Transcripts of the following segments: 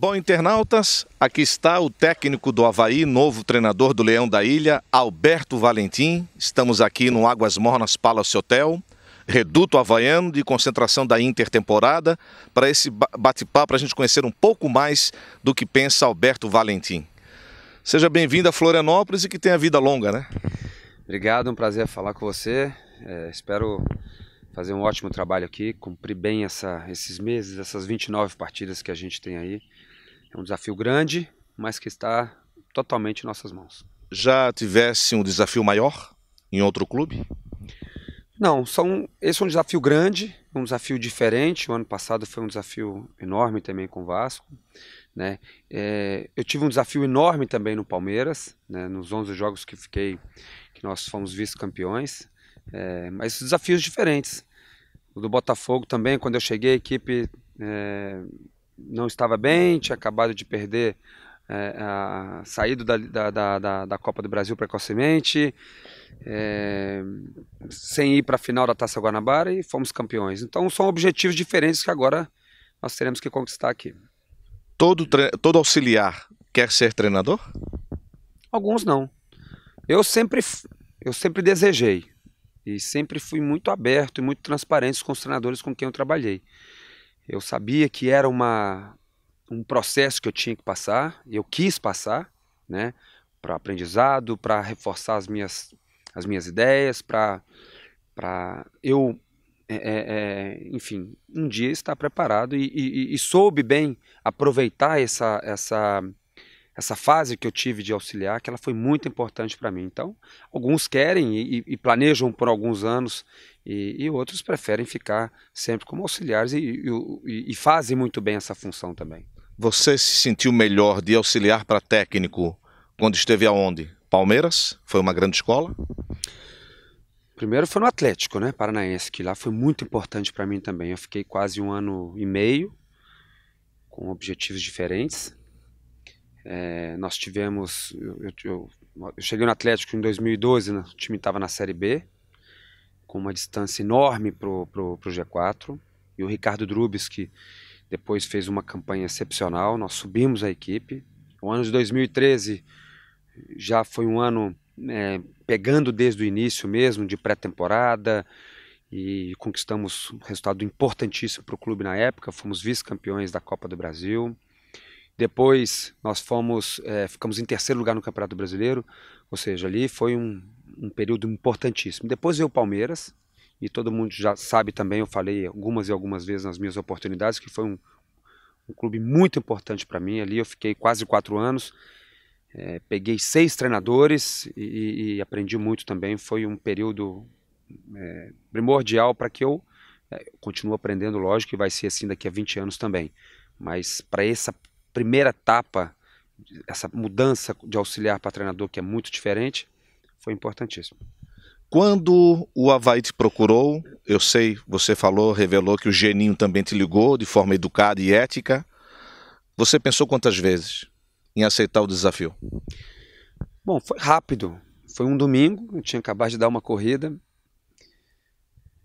Bom, internautas, aqui está o técnico do Havaí, novo treinador do Leão da Ilha, Alberto Valentim. Estamos aqui no Águas Mornas Palace Hotel, reduto havaiano de concentração da intertemporada, para esse bate-papo, para a gente conhecer um pouco mais do que pensa Alberto Valentim. Seja bem-vindo a Florianópolis e que tenha vida longa, né? Obrigado, um prazer falar com você. É, espero fazer um ótimo trabalho aqui, cumprir bem essa, esses meses, essas 29 partidas que a gente tem aí. É um desafio grande, mas que está totalmente em nossas mãos. Já tivesse um desafio maior em outro clube? Não, são, esse é um desafio grande, um desafio diferente. O ano passado foi um desafio enorme também com o Vasco. Né? É, eu tive um desafio enorme também no Palmeiras, né? nos 11 jogos que fiquei, que nós fomos vice-campeões. É, mas desafios diferentes. O do Botafogo também, quando eu cheguei, a equipe é, não estava bem, tinha acabado de perder, é, a, saído da, da, da, da, Copa do Brasil precocemente, é, sem ir para a final da Taça Guanabara e fomos campeões. Então são objetivos diferentes que agora nós teremos que conquistar aqui. Todo, todo auxiliar quer ser treinador? Alguns não. Eu sempre, eu sempre desejei e sempre fui muito aberto e muito transparente com os treinadores com quem eu trabalhei. Eu sabia que era uma, um processo que eu tinha que passar, eu quis passar, né? Para aprendizado, para reforçar as minhas, as minhas ideias, para eu, é, é, é, enfim, um dia estar preparado e, e, e soube bem aproveitar essa, essa essa fase que eu tive de auxiliar, que ela foi muito importante para mim. Então, alguns querem e, e, planejam por alguns anos e, e, outros preferem ficar sempre como auxiliares e, e, fazem muito bem essa função também. Você se sentiu melhor de auxiliar para técnico quando esteve aonde? Palmeiras? Foi uma grande escola? Primeiro foi no Atlético, né, Paranaense, que lá foi muito importante para mim também. Eu fiquei quase um ano e meio com objetivos diferentes, é, nós tivemos. Eu, eu, eu, cheguei no Atlético em 2012, né, o time estava na Série B, com uma distância enorme para o G4. E o Ricardo Drubes, que depois fez uma campanha excepcional, nós subimos a equipe. O ano de 2013 já foi um ano é, pegando desde o início mesmo, de pré-temporada, e conquistamos um resultado importantíssimo para o clube na época. Fomos vice-campeões da Copa do Brasil. Depois nós fomos, é, ficamos em terceiro lugar no Campeonato Brasileiro, ou seja, ali foi um, um período importantíssimo. Depois veio o Palmeiras, e todo mundo já sabe também, eu falei algumas e algumas vezes nas minhas oportunidades, que foi um, um clube muito importante para mim. Ali eu fiquei quase quatro anos, é, peguei seis treinadores e, e, aprendi muito também. Foi um período é, primordial para que eu é, continue aprendendo, lógico, que vai ser assim daqui a 20 anos também. Mas para essa primeira etapa, essa mudança de auxiliar para treinador, que é muito diferente, foi importantíssimo. Quando o Havaí te procurou, eu sei, você falou, revelou que o Geninho também te ligou de forma educada e ética. Você pensou quantas vezes em aceitar o desafio? Bom, foi rápido. Foi um domingo, eu tinha acabado de dar uma corrida.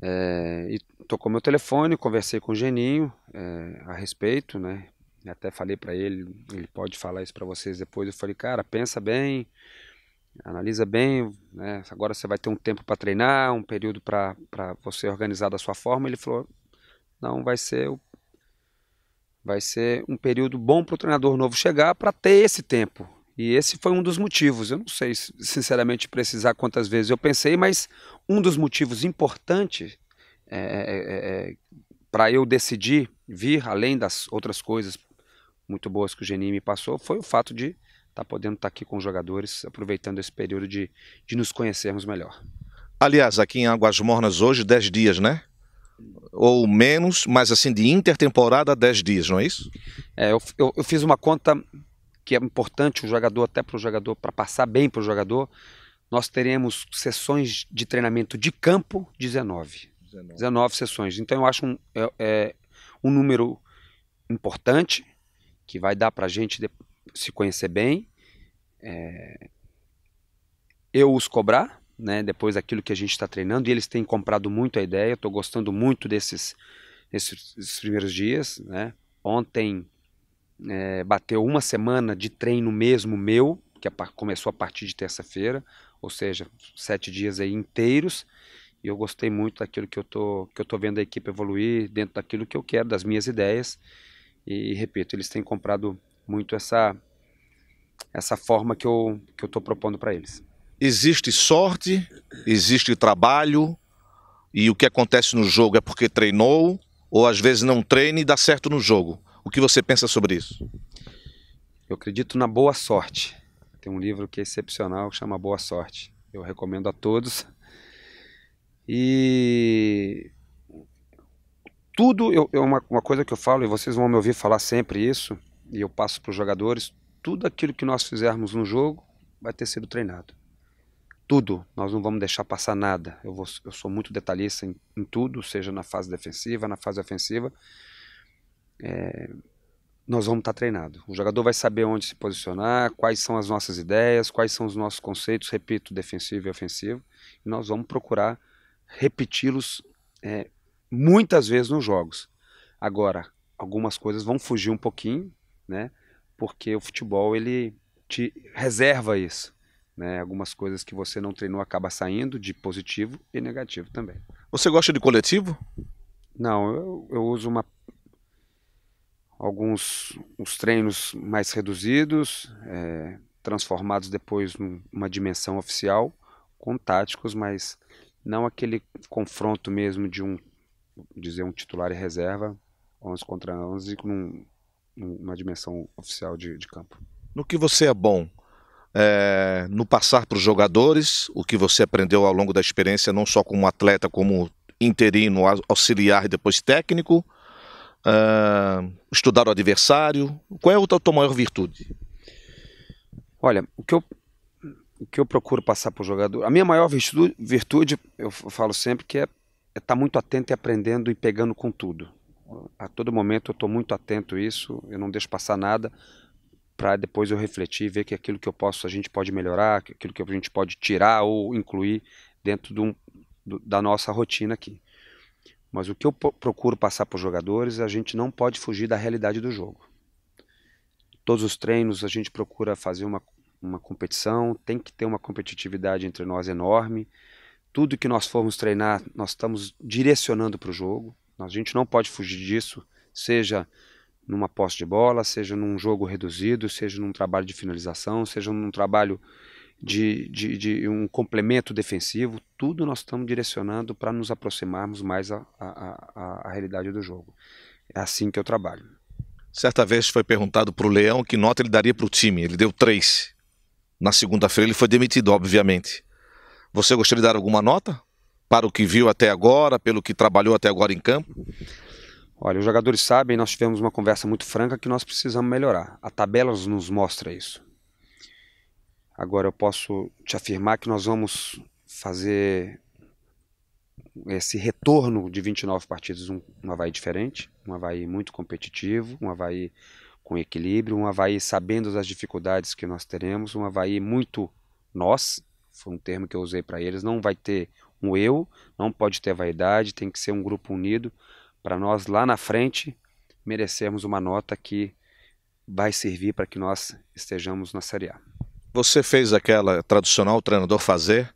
É, e tocou meu telefone, conversei com o Geninho é, a respeito, né? Né, até falei para ele, ele pode falar isso para vocês depois. Eu falei, cara, pensa bem, analisa bem, né? Agora você vai ter um tempo para treinar, um período para você organizar da sua forma. Ele falou, não, vai ser vai ser um período bom para o treinador novo chegar para ter esse tempo. E esse foi um dos motivos. Eu não sei, sinceramente, precisar quantas vezes eu pensei, mas um dos motivos importantes é, é, é, é para eu decidir vir além das outras coisas muito boas que o Geni me passou foi o fato de estar tá podendo estar tá aqui com os jogadores, aproveitando esse período de, de nos conhecermos melhor. Aliás, aqui em Águas Mornas hoje, 10 dias, né? Ou menos, mas assim, de intertemporada, 10 dias, não é isso? É, eu, eu, eu fiz uma conta que é importante o jogador, até para o jogador, para passar bem para o jogador, nós teremos sessões de treinamento de campo 19. 19, 19 sessões. Então eu acho um, é, é, um número importante que vai dar para a gente se conhecer bem, é, eu os cobrar, né, depois daquilo que a gente está treinando, e eles têm comprado muito a ideia, estou gostando muito desses, desses, desses primeiros dias. Né? Ontem é, bateu uma semana de treino mesmo meu, que é começou a partir de terça-feira, ou seja, sete dias aí inteiros, e eu gostei muito daquilo que eu tô, que eu tô vendo a equipe evoluir, dentro daquilo que eu quero, das minhas ideias, e repito, eles têm comprado muito essa essa forma que eu que eu estou propondo para eles. Existe sorte, existe trabalho e o que acontece no jogo é porque treinou ou às vezes não treina e dá certo no jogo. O que você pensa sobre isso? Eu acredito na boa sorte. Tem um livro que é excepcional que chama Boa Sorte. Eu recomendo a todos. E tudo, eu, eu, uma, uma coisa que eu falo, e vocês vão me ouvir falar sempre isso, e eu passo para os jogadores, tudo aquilo que nós fizermos no jogo vai ter sido treinado. Tudo, nós não vamos deixar passar nada. Eu, vou, eu sou muito detalhista em, em, tudo, seja na fase defensiva, na fase ofensiva. É, nós vamos estar tá treinado. O jogador vai saber onde se posicionar, quais são as nossas ideias, quais são os nossos conceitos, repito, defensivo e ofensivo. E nós vamos procurar repeti-los é, muitas vezes nos jogos. Agora, algumas coisas vão fugir um pouquinho, né? Porque o futebol ele te reserva isso. Né, algumas coisas que você não treinou acaba saindo de positivo e negativo também. Você gosta de coletivo? Não, eu, eu uso uma, alguns uns treinos mais reduzidos, é, transformados depois numa dimensão oficial, com táticos, mas não aquele confronto mesmo de um dizer um titular e reserva, 11 contra 11, com numa dimensão oficial de, de campo. No que você é bom? É, no passar para os jogadores, o que você aprendeu ao longo da experiência, não só como atleta, como interino, auxiliar e depois técnico, é, estudar o adversário? Qual é a tua maior virtude? Olha, o que eu, o que eu procuro passar para o jogador, a minha maior virtude, virtude, eu falo sempre que é estar é tá muito atento e aprendendo e pegando com tudo. A todo momento eu estou muito atento a isso, eu não deixo passar nada para depois eu refletir, ver que aquilo que eu posso, a gente pode melhorar, que aquilo que a gente pode tirar ou incluir dentro do, do, da nossa rotina aqui. Mas o que eu procuro passar para os jogadores, a gente não pode fugir da realidade do jogo. Todos os treinos a gente procura fazer uma, uma competição, tem que ter uma competitividade entre nós enorme tudo que nós formos treinar, nós estamos direcionando para o jogo. A gente não pode fugir disso, seja numa posse de bola, seja num jogo reduzido, seja num trabalho de finalização, seja num trabalho de, de, de um complemento defensivo. Tudo nós estamos direcionando para nos aproximarmos mais à realidade do jogo. É assim que eu trabalho. Certa vez foi perguntado para o Leão que nota ele daria para o time. Ele deu três. Na segunda-feira ele foi demitido, obviamente. Você gostaria de dar alguma nota para o que viu até agora, pelo que trabalhou até agora em campo? Olha, os jogadores sabem, nós tivemos uma conversa muito franca que nós precisamos melhorar. A tabela nos mostra isso. Agora eu posso te afirmar que nós vamos fazer esse retorno de 29 partidas um, um Havaí diferente, um Havaí muito competitivo, um Havaí com equilíbrio, um Havaí sabendo das dificuldades que nós teremos, um Havaí muito nós, foi um termo que eu usei para eles, não vai ter um eu, não pode ter vaidade, tem que ser um grupo unido para nós lá na frente merecermos uma nota que vai servir para que nós estejamos na Série A. Você fez aquela tradicional treinador fazer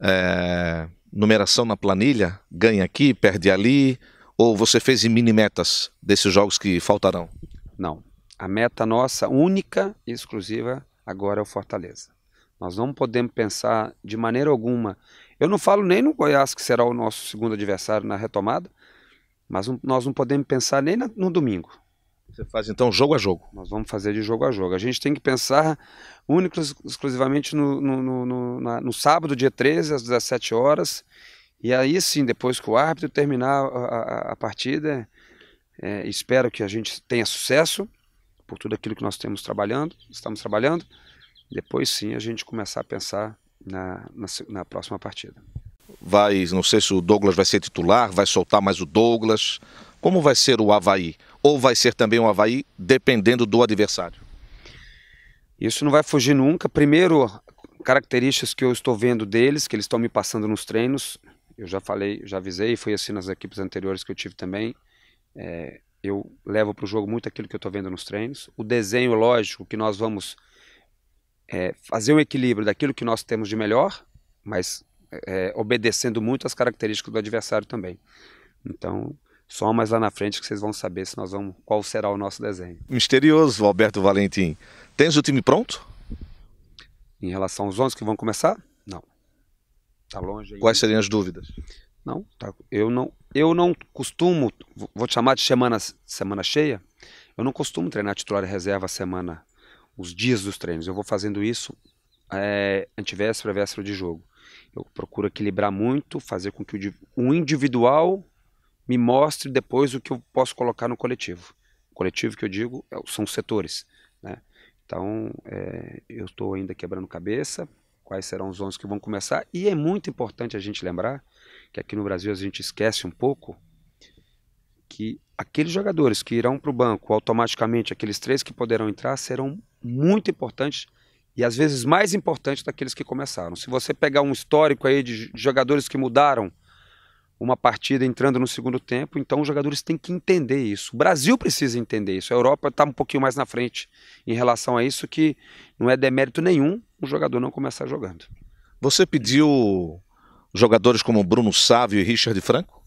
é, numeração na planilha, ganha aqui, perde ali, ou você fez em mini metas desses jogos que faltarão? Não. A meta nossa única e exclusiva agora é o Fortaleza. Nós não podemos pensar de maneira alguma. Eu não falo nem no Goiás, que será o nosso segundo adversário na retomada, mas nós não podemos pensar nem no domingo. Você faz então jogo a jogo? Nós vamos fazer de jogo a jogo. A gente tem que pensar único exclusivamente no, no, no, na, no sábado, dia 13, às 17 horas. E aí sim, depois que o árbitro terminar a, a, a partida, é, espero que a gente tenha sucesso por tudo aquilo que nós temos trabalhando, estamos trabalhando depois sim a gente começar a pensar na, na, na próxima partida. Vai, não sei se o Douglas vai ser titular, vai soltar mais o Douglas. Como vai ser o Havaí? Ou vai ser também o Havaí dependendo do adversário? Isso não vai fugir nunca. Primeiro, características que eu estou vendo deles, que eles estão me passando nos treinos. Eu já falei, já avisei, foi assim nas equipes anteriores que eu tive também. É, eu levo para o jogo muito aquilo que eu estou vendo nos treinos. O desenho, lógico, que nós vamos é, fazer o equilíbrio daquilo que nós temos de melhor, mas é, obedecendo muito às características do adversário também. Então, só mais lá na frente que vocês vão saber se nós vamos qual será o nosso desenho. Misterioso, Alberto Valentim. Tens o time pronto? Em relação aos 11 que vão começar? Não. Tá longe. Aí. Quais seriam as dúvidas? Não, tá, eu não, eu não costumo, vou te chamar de semana, semana cheia. Eu não costumo treinar titular e reserva semana os dias dos treinos. Eu vou fazendo isso é, eh, antivéspera, véspera de jogo. Eu procuro equilibrar muito, fazer com que o, o individual me mostre depois o que eu posso colocar no coletivo. O coletivo que eu digo é são os setores. Né? Então, é, eu estou ainda quebrando cabeça, quais serão os 11 que vão começar. E é muito importante a gente lembrar que aqui no Brasil a gente esquece um pouco que aqueles jogadores que irão para o banco automaticamente, aqueles três que poderão entrar, serão muito importantes e às vezes mais importantes daqueles que começaram. Se você pegar um histórico aí de jogadores que mudaram uma partida entrando no segundo tempo, então os jogadores têm que entender isso. O Brasil precisa entender isso. A Europa está um pouquinho mais na frente em relação a isso, que não é demérito nenhum um jogador não começar jogando. Você pediu jogadores como Bruno Sávio e Richard Franco?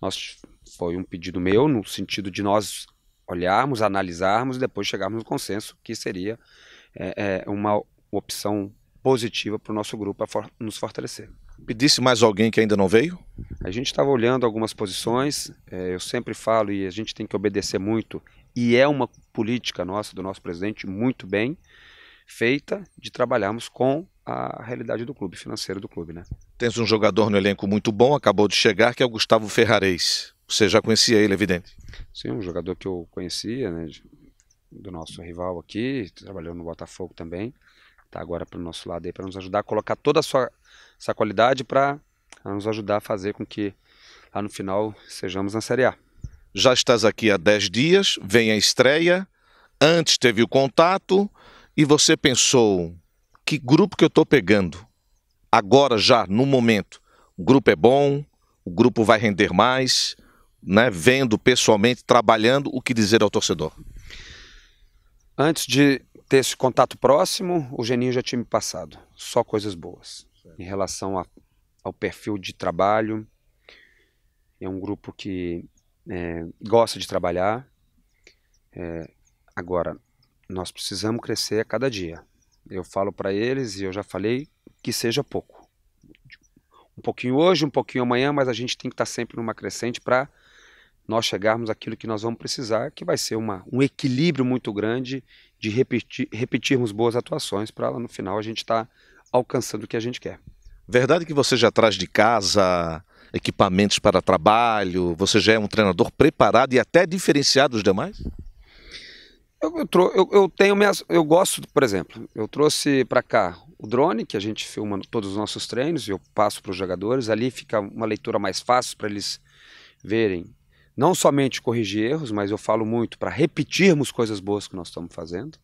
Nós foi um pedido meu no sentido de nós olharmos, analisarmos e depois chegarmos no consenso que seria é, é, uma opção positiva para o nosso grupo for nos fortalecer. Pedisse mais alguém que ainda não veio? A gente estava olhando algumas posições, é, eu sempre falo e a gente tem que obedecer muito, e é uma política nossa, do nosso presidente, muito bem feita, de trabalharmos com a realidade do clube, financeiro do clube. Né? Tens um jogador no elenco muito bom, acabou de chegar, que é o Gustavo Ferrarez. Você já conhecia ele, é evidente. Sim, um jogador que eu conhecia, né, do nosso rival aqui, trabalhou no Botafogo também. está agora para o nosso lado aí para nos ajudar a colocar toda a sua essa qualidade para nos ajudar a fazer com que lá no final sejamos na Série A. Já estás aqui há 10 dias, vem a estreia, antes teve o contato e você pensou que grupo que eu estou pegando? Agora já, no momento, o grupo é bom, o grupo vai render mais, né, vendo pessoalmente, trabalhando, o que dizer ao torcedor? Antes de ter esse contato próximo, o Geninho já tinha me passado. Só coisas boas. Em relação a, ao perfil de trabalho, é um grupo que é, gosta de trabalhar. É, agora, nós precisamos crescer a cada dia. Eu falo para eles e eu já falei que seja pouco. Um pouquinho hoje, um pouquinho amanhã, mas a gente tem que estar tá sempre numa crescente para nós chegarmos àquilo que nós vamos precisar, que vai ser uma, um equilíbrio muito grande de repetir, repetirmos boas atuações para no final a gente estar tá alcançando o que a gente quer. Verdade que você já traz de casa equipamentos para trabalho, você já é um treinador preparado e até diferenciado dos demais? Eu, eu, eu, eu tenho minhas. Eu gosto, por exemplo, eu trouxe para cá o drone, que a gente filma todos os nossos treinos, e eu passo para os jogadores. Ali fica uma leitura mais fácil para eles verem não somente corrigir erros, mas eu falo muito para repetirmos coisas boas que nós estamos fazendo.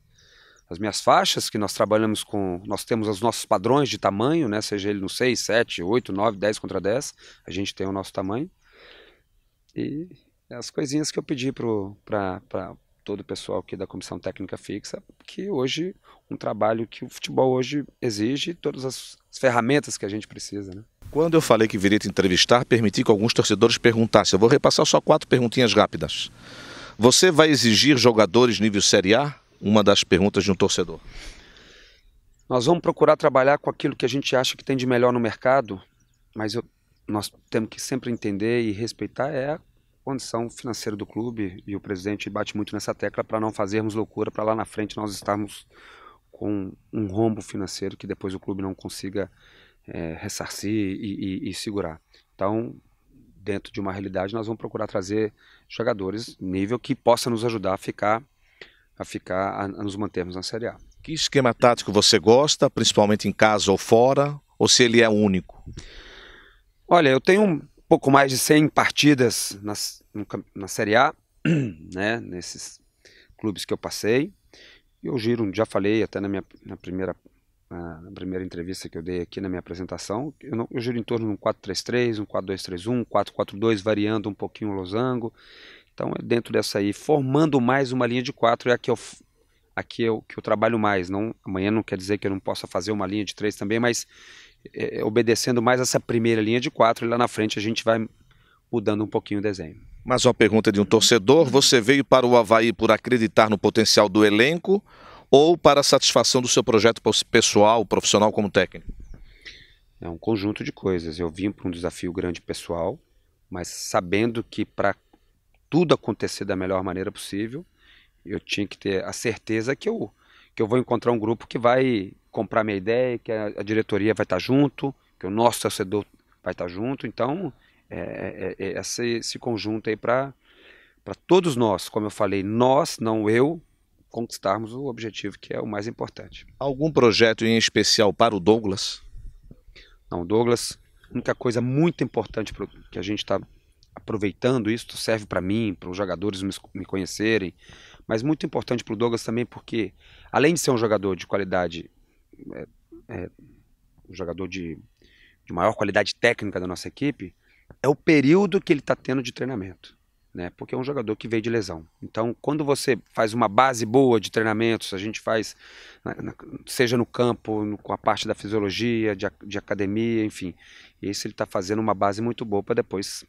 As minhas faixas que nós trabalhamos com, nós temos os nossos padrões de tamanho, né? seja ele no 6, 7, 8, 9, 10 contra 10, a gente tem o nosso tamanho. E as coisinhas que eu pedi para todo o pessoal aqui da Comissão Técnica Fixa, que hoje um trabalho que o futebol hoje exige, todas as as ferramentas que a gente precisa. Né? Quando eu falei que viria te entrevistar, permiti que alguns torcedores perguntassem. Eu vou repassar só quatro perguntinhas rápidas. Você vai exigir jogadores nível Série A? Uma das perguntas de um torcedor. Nós vamos procurar trabalhar com aquilo que a gente acha que tem de melhor no mercado, mas eu, nós temos que sempre entender e respeitar é a condição financeira do clube e o presidente bate muito nessa tecla para não fazermos loucura, para lá na frente nós estarmos com um rombo financeiro que depois o clube não consiga é, ressarcir e, e, e segurar. Então, dentro de uma realidade, nós vamos procurar trazer jogadores nível que possa nos ajudar a ficar a ficar a, a, nos mantermos na Série A. Que esquema tático você gosta, principalmente em casa ou fora, ou se ele é único? Olha, eu tenho um pouco mais de 100 partidas na, na Série A, né, nesses clubes que eu passei. E eu giro, já falei até na minha na primeira, na primeira entrevista que eu dei aqui na minha apresentação, eu, não, eu giro em torno de um 4-3-3, um 4-2-3-1, 4-4-2, variando um pouquinho o losango. Então, é dentro dessa aí, formando mais uma linha de quatro, é a que eu, a que eu, que eu trabalho mais. Não, amanhã não quer dizer que eu não possa fazer uma linha de três também, mas é, é obedecendo mais essa primeira linha de quatro, lá na frente a gente vai mudando um pouquinho o desenho. Mais uma pergunta de um torcedor. Você veio para o Havaí por acreditar no potencial do elenco ou para a satisfação do seu projeto pessoal, profissional como técnico? É um conjunto de coisas. Eu vim para um desafio grande pessoal, mas sabendo que para tudo acontecer da melhor maneira possível, eu tinha que ter a certeza que eu, que eu vou encontrar um grupo que vai comprar minha ideia, que a, a diretoria vai estar junto, que o nosso torcedor vai estar junto. Então, é, é, é, é esse, esse conjunto aí para todos nós, como eu falei, nós, não eu, conquistarmos o objetivo que é o mais importante. Algum projeto em especial para o Douglas? Não, Douglas, a única coisa muito importante pro, que a gente está aproveitando, isso serve para mim, para os jogadores me, me conhecerem, mas muito importante para o Douglas também, porque além de ser um jogador de qualidade, é, é, um jogador de, de maior qualidade técnica da nossa equipe, é o período que ele está tendo de treinamento. Né? Porque é um jogador que veio de lesão. Então, quando você faz uma base boa de treinamentos, a gente faz, né, seja no campo, no, com a parte da fisiologia, de, de academia, enfim. isso ele está fazendo uma base muito boa para depois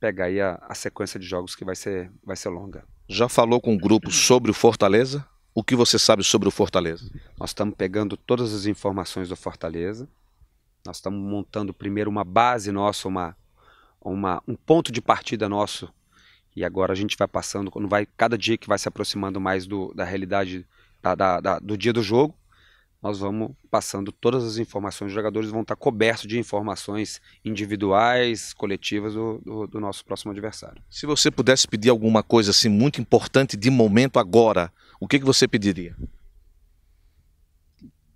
pegar aí a, a, sequência de jogos que vai ser, vai ser longa. Já falou com o grupo sobre o Fortaleza? O que você sabe sobre o Fortaleza? Nós estamos pegando todas as informações do Fortaleza. Nós estamos montando primeiro uma base nossa, uma, uma, um ponto de partida nosso. E agora a gente vai passando, quando vai cada dia que vai se aproximando mais do, da realidade da, da, da, do dia do jogo, nós vamos passando todas as informações. Os jogadores vão estar cobertos de informações individuais, coletivas do, do, do, nosso próximo adversário. Se você pudesse pedir alguma coisa assim muito importante de momento agora, o que, que você pediria?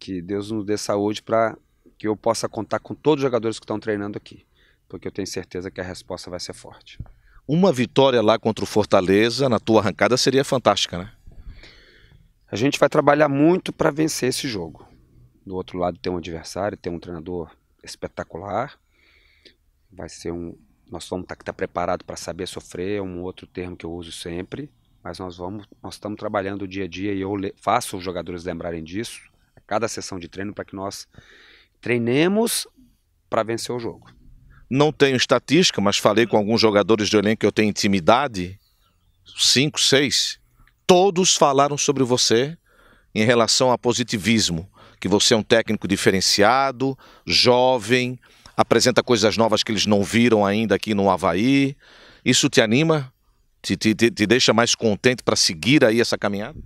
Que Deus nos dê saúde para que eu possa contar com todos os jogadores que estão treinando aqui porque eu tenho certeza que a resposta vai ser forte. Uma vitória lá contra o Fortaleza na tua arrancada seria fantástica, né? A gente vai trabalhar muito para vencer esse jogo. Do outro lado tem um adversário, tem um treinador espetacular. Vai ser um, nós vamos estar tá, tá, preparado para saber sofrer, é um outro termo que eu uso sempre, mas nós vamos, nós estamos trabalhando o dia a dia e eu faço os jogadores lembrarem disso a cada sessão de treino para que nós treinemos para vencer o jogo. Não tenho estatística, mas falei com alguns jogadores de elenco que eu tenho intimidade, cinco, seis. Todos falaram sobre você em relação a positivismo, que você é um técnico diferenciado, jovem, apresenta coisas novas que eles não viram ainda aqui no Havaí. Isso te anima? Te, te, te deixa mais contente para seguir aí essa caminhada?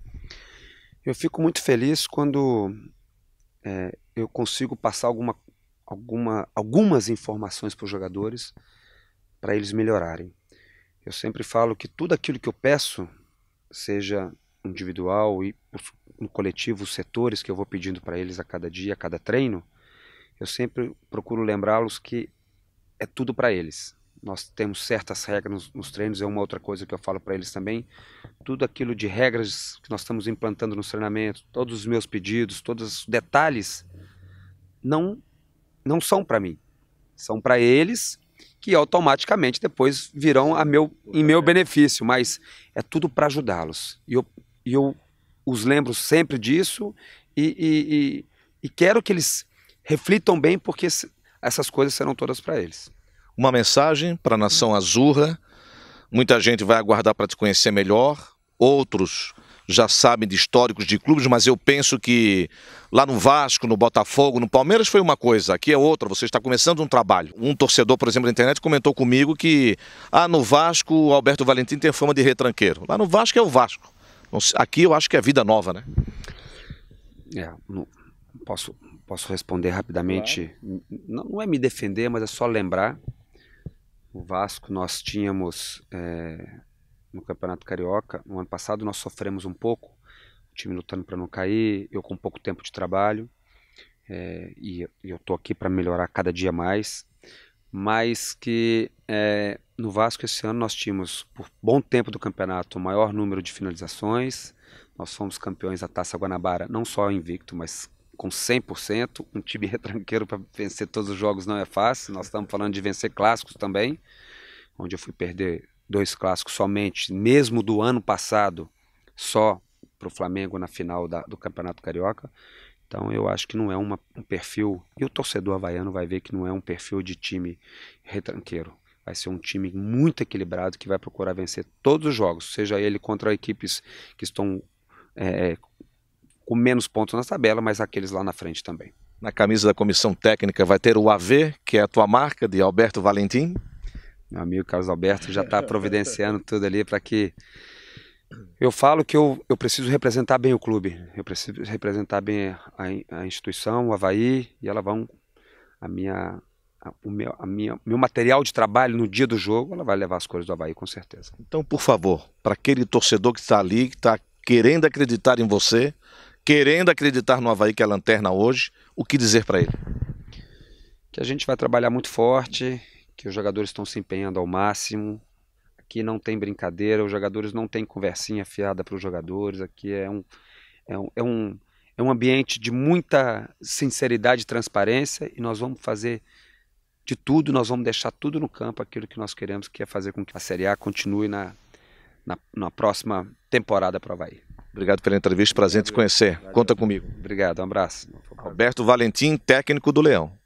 Eu fico muito feliz quando é, eu consigo passar alguma alguma, algumas informações para os jogadores para eles melhorarem. Eu sempre falo que tudo aquilo que eu peço, seja individual e no coletivo, os setores que eu vou pedindo para eles a cada dia, a cada treino, eu sempre procuro lembrá-los que é tudo para eles. Nós temos certas regras nos, treinos, é uma outra coisa que eu falo para eles também. Tudo aquilo de regras que nós estamos implantando nos treinamentos, todos os meus pedidos, todos os detalhes, não não são para mim, são para eles que automaticamente depois virão a meu, em meu benefício, mas é tudo para ajudá-los. E eu, eu os lembro sempre disso e, e, e, e quero que eles reflitam bem, porque essas coisas serão todas para eles. Uma mensagem para a nação azurra. Muita gente vai aguardar para te conhecer melhor, outros já sabem de históricos de clubes, mas eu penso que lá no Vasco, no Botafogo, no Palmeiras foi uma coisa, aqui é outra. Você está começando um trabalho. Um torcedor, por exemplo, da internet comentou comigo que ah, no Vasco o Alberto Valentim tem fama de retranqueiro. Lá no Vasco é o Vasco. Aqui eu acho que é vida nova, né? É, não, posso, posso responder rapidamente. Não, não, é me defender, mas é só lembrar. O Vasco nós tínhamos é, no Campeonato Carioca. No ano passado nós sofremos um pouco, o time lutando para não cair, eu com pouco tempo de trabalho. É, e eu estou aqui para melhorar cada dia mais. Mas que é, no Vasco esse ano nós tínhamos, por bom tempo do campeonato, o maior número de finalizações. Nós fomos campeões da Taça Guanabara, não só invicto, mas com 100%. Um time retranqueiro para vencer todos os jogos não é fácil. Nós estamos falando de vencer clássicos também, onde eu fui perder dois clássicos somente, mesmo do ano passado, só para o Flamengo na final da, do Campeonato Carioca. Então eu acho que não é uma, um perfil. E o torcedor havaiano vai ver que não é um perfil de time retranqueiro. Vai ser um time muito equilibrado que vai procurar vencer todos os jogos, seja ele contra equipes que estão é, é com menos pontos na tabela, mas aqueles lá na frente também. Na camisa da comissão técnica vai ter o AV, que é a tua marca, de Alberto Valentim. Meu amigo Carlos Alberto já está providenciando tudo ali para que. Eu falo que eu, eu preciso representar bem o clube, eu preciso representar bem a, a instituição, o Havaí, e ela vão. A minha, o meu, a minha, meu material de trabalho no dia do jogo, ela vai levar as cores do Havaí, com certeza. Então, por favor, para aquele torcedor que está ali, que está querendo acreditar em você, querendo acreditar no Havaí que é lanterna hoje, o que dizer para ele? Que a gente vai trabalhar muito forte, que os jogadores estão se empenhando ao máximo. Aqui não tem brincadeira, os jogadores não têm conversinha fiada para os jogadores. Aqui é um, é, um, é, um, é um ambiente de muita sinceridade e transparência e nós vamos fazer de tudo, nós vamos deixar tudo no campo aquilo que nós queremos, que é fazer com que a Série A continue na, na, na próxima temporada para o Havaí. Obrigado pela entrevista, prazer em te conhecer. Conta comigo. Obrigado, um abraço. Alberto Valentim, técnico do Leão.